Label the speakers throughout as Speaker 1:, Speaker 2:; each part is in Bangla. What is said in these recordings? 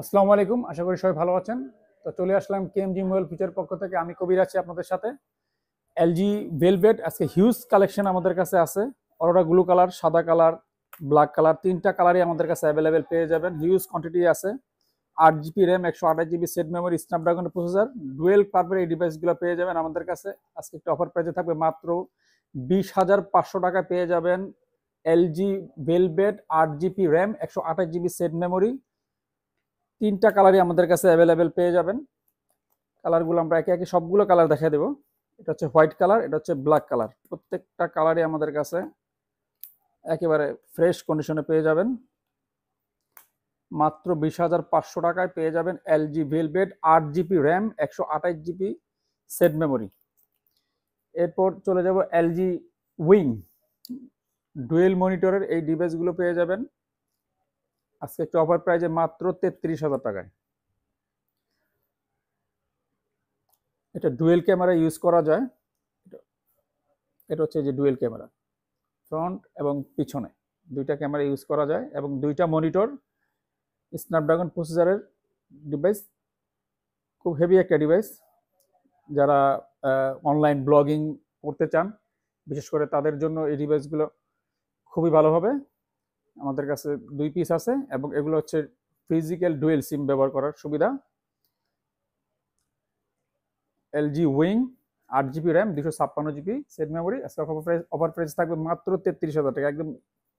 Speaker 1: আসসালামু আলাইকুম আশা করি সবাই ভালো আছেন তো চলে আসলাম জি মোবাইল ফিচার পক্ষ থেকে আমি কবির আছি আপনাদের সাথে এলজি ভেলভেট আজকে হিউজ কালেকশন আমাদের কাছে আছে অরোরা ব্লু কালার সাদা কালার ব্ল্যাক কালার তিনটা কালারই আমাদের কাছে অ্যাভেলেবেল পেয়ে যাবেন হিউজ কোয়ান্টিটি আছে আট জিবি র্যাম একশো আঠাশ GB set memory Snapdragon processor dual পারপের এই ডিভাইসগুলো পেয়ে যাবেন আমাদের কাছে আজকে একটা অফার প্রাইজে থাকবে মাত্র বিশ হাজার পাঁচশো টাকা পেয়ে যাবেন এলজি ভেলভেট আট জিবি র্যাম একশো আঠাশ জিবি সেট মেমোরি তিনটা কালারই আমাদের কাছে অ্যাভেলেবেল পেয়ে যাবেন কালারগুলো আমরা একে একে সবগুলো কালার দেখা দেব এটা হচ্ছে হোয়াইট কালার এটা হচ্ছে ব্ল্যাক কালার প্রত্যেকটা কালারই আমাদের কাছে একেবারে ফ্রেশ কন্ডিশনে পেয়ে যাবেন মাত্র বিশ হাজার পাঁচশো টাকায় পেয়ে যাবেন এল জি ভেলভেট আট জিবি র্যাম একশো আঠাইশ জিবি সেট মেমোরি এরপর চলে যাব এল জি উইং ডুয়েল মনিটরের এই ডিভাইসগুলো পেয়ে যাবেন আজকে একটা অফার প্রাইজে মাত্র তেত্রিশ হাজার টাকায় এটা ডুয়েল ক্যামেরা ইউজ করা যায় এটা হচ্ছে যে ডুয়েল ক্যামেরা ফ্রন্ট এবং পিছনে দুইটা ক্যামেরা ইউজ করা যায় এবং দুইটা মনিটর স্ন্যাপড্রাগন প্রসেসারের ডিভাইস খুব হেভি একটা ডিভাইস যারা অনলাইন ব্লগিং করতে চান বিশেষ করে তাদের জন্য এই ডিভাইসগুলো খুবই ভালো হবে আমাদের কাছে দুই পিস আছে এবং এগুলো হচ্ছে ফিজিক্যাল ডুয়েল সিম ব্যবহার করার সুবিধা এলজি উইং আট জিবি র্যাম দুশো ছাপ্পান্ন GB set memory offer price থাকবে মাত্র তেত্রিশ হাজার টাকা একদম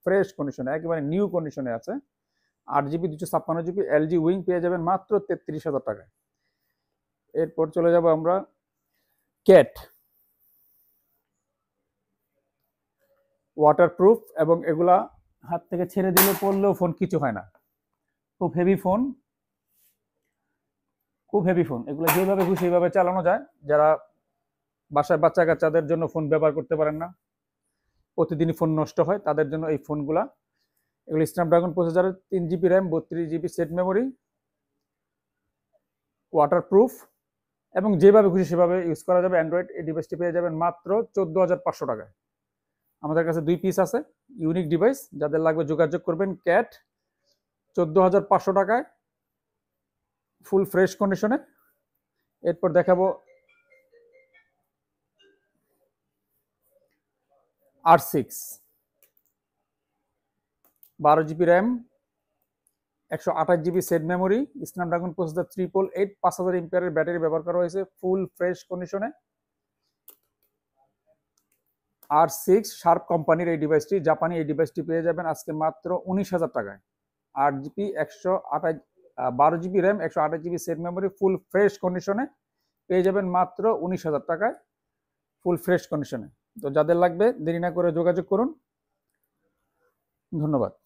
Speaker 1: ফ্রেশ কন্ডিশনে একেবারে নিউ কন্ডিশনে আছে আট জিবি দুশো ছাপ্পান্ন জিবি এলজি উইং পেয়ে যাবেন মাত্র তেত্রিশ হাজার টাকায় এরপর চলে যাব আমরা ক্যাট ওয়াটারপ্রুফ এবং এগুলা হাত থেকে ছেড়ে দিলে পড়লেও ফোন কিছু হয় না খুব হেভি ফোন খুব হেভি ফোন এগুলো যেভাবে খুশি সেইভাবে চালানো যায় যারা বাসায় বাচ্চা কাচ্চাদের জন্য ফোন ব্যবহার করতে পারেন না প্রতিদিনই ফোন নষ্ট হয় তাদের জন্য এই ফোনগুলা এগুলো স্ন্যাপড্রাগন প্রসেসরের তিন জিবি র্যাম বত্রিশ জিবি সেট মেমোরি ওয়াটারপ্রুফ এবং যেভাবে খুশি সেভাবে ইউজ করা যাবে অ্যান্ড্রয়েড এই ডিভাইসটি পেয়ে যাবেন মাত্র চোদ্দো হাজার পাঁচশো টাকায় আমাদের কাছে দুই পিস আছে ইউনিক ডিভাইস যাদের লাগবে যোগাযোগ করবেন ক্যাট চোদ্দো হাজার পাঁচশো টাকায় ফুল ফ্রেশ কন্ডিশনে এরপর দেখাবো আর সিক্স বারো জিবি র্যাম একশো আঠাশ GB set memory Snapdragon processor triple eight পাঁচ হাজার ইম্পিয়ারের ব্যাটারি ব্যবহার করা হয়েছে ফুল ফ্রেশ কন্ডিশনে আর সিক্স শার্প কোম্পানির এই ডিভাইসটি জাপানি এই ডিভাইসটি পেয়ে যাবেন আজকে মাত্র উনিশ হাজার টাকায় আট জিবি একশো আঠাশ বারো জিবি র্যাম একশো আঠাশ GB set memory full fresh কন্ডিশনে পেয়ে যাবেন মাত্র উনিশ হাজার টাকায় ফুল ফ্রেশ কন্ডিশনে তো যাদের লাগবে দেরি না করে যোগাযোগ করুন ধন্যবাদ